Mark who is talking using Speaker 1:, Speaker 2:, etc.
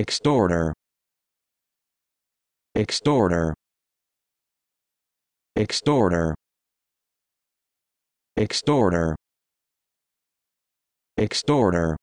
Speaker 1: extorter extorter extorter extorter extorter